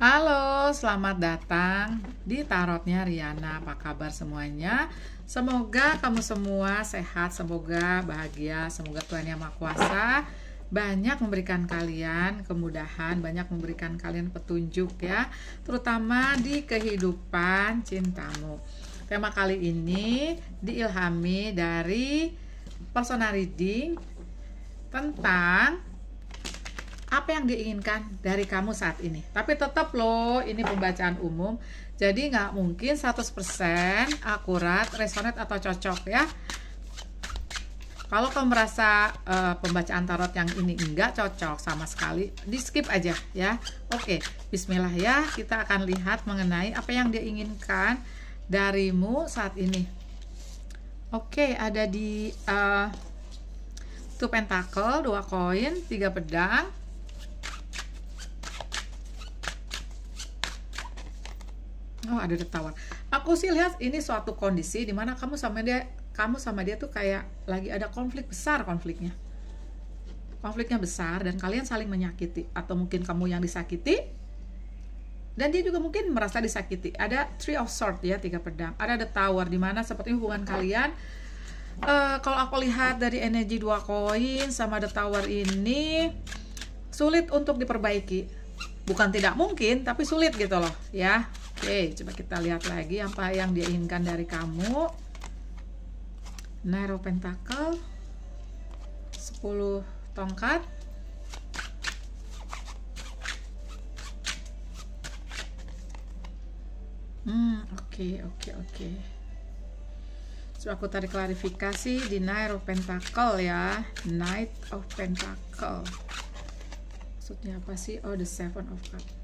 Halo, selamat datang di Tarotnya Riana. Apa kabar semuanya? Semoga kamu semua sehat, semoga bahagia, semoga Tuhan Yang Maha Kuasa banyak memberikan kalian kemudahan, banyak memberikan kalian petunjuk ya, terutama di kehidupan cintamu. Tema kali ini diilhami dari persona reading tentang apa yang diinginkan dari kamu saat ini. Tapi tetap loh, ini pembacaan umum. Jadi nggak mungkin 100% akurat, resonate atau cocok ya. Kalau kamu merasa uh, pembacaan tarot yang ini enggak cocok sama sekali, di skip aja ya. Oke, bismillah ya. Kita akan lihat mengenai apa yang diinginkan darimu saat ini. Oke, ada di uh, Two pentakel, dua koin, tiga pedang, oh ada tertawan aku sih lihat ini suatu kondisi di mana kamu sama dia kamu sama dia tuh kayak lagi ada konflik besar konfliknya konfliknya besar dan kalian saling menyakiti atau mungkin kamu yang disakiti dan dia juga mungkin merasa disakiti ada three of sword ya tiga pedang ada the tower mana seperti hubungan kalian uh, kalau aku lihat dari energi dua koin sama the tower ini sulit untuk diperbaiki bukan tidak mungkin tapi sulit gitu loh ya Oke, coba kita lihat lagi apa yang dia inginkan dari kamu. Nero Pentacle, 10 tongkat, Hmm, oke, okay, oke, okay, oke. Okay. So, aku tarik klarifikasi di Knight Pentacle ya. Knight of Pentacle. Maksudnya apa sih? Oh, the Seven of Cups.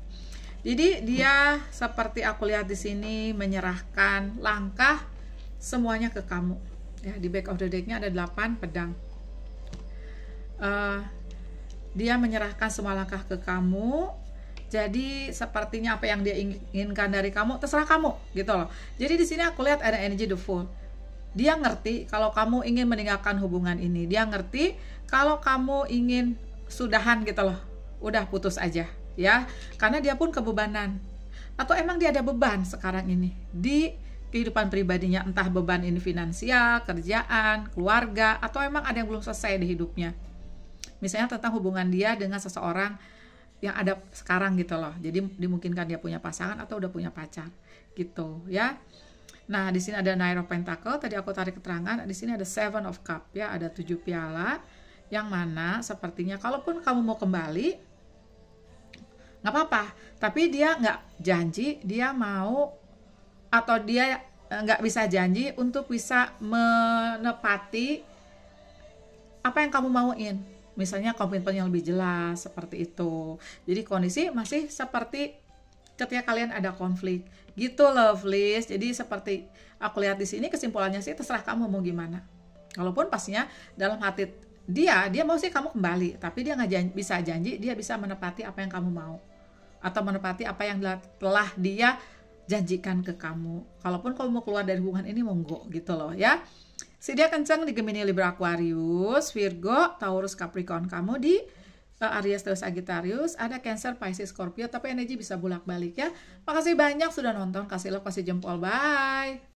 Jadi dia seperti aku lihat di sini menyerahkan langkah semuanya ke kamu. Ya, di back of the deck-nya ada 8 pedang. Uh, dia menyerahkan semua langkah ke kamu. Jadi sepertinya apa yang dia inginkan dari kamu terserah kamu gitu loh. Jadi di sini aku lihat ada energy the fool. Dia ngerti kalau kamu ingin meninggalkan hubungan ini. Dia ngerti kalau kamu ingin sudahan gitu loh. Udah putus aja ya karena dia pun kebebanan atau emang dia ada beban sekarang ini di kehidupan pribadinya entah beban ini finansial, kerjaan, keluarga atau emang ada yang belum selesai di hidupnya. Misalnya tentang hubungan dia dengan seseorang yang ada sekarang gitu loh. Jadi dimungkinkan dia punya pasangan atau udah punya pacar gitu ya. Nah, di sini ada Nine of Pentacle, tadi aku tarik keterangan, di sini ada Seven of Cup ya, ada tujuh piala yang mana sepertinya kalaupun kamu mau kembali nggak apa-apa tapi dia nggak janji dia mau atau dia eh, nggak bisa janji untuk bisa menepati apa yang kamu mauin misalnya komitmen yang lebih jelas seperti itu jadi kondisi masih seperti ketika kalian ada konflik gitu lovely jadi seperti aku lihat di sini kesimpulannya sih terserah kamu mau gimana walaupun pastinya dalam hati dia dia mau sih kamu kembali tapi dia nggak bisa janji dia bisa menepati apa yang kamu mau atau menepati apa yang telah dia janjikan ke kamu. Kalaupun kamu mau keluar dari hubungan ini monggo gitu loh ya. Si dia kencang di Gemini Libra Aquarius, Virgo, Taurus, Capricorn kamu di eh, Aries terus Sagittarius, ada Cancer, Pisces, Scorpio, tapi energi bisa bolak-balik ya. Makasih banyak sudah nonton, kasih love, kasih jempol, bye.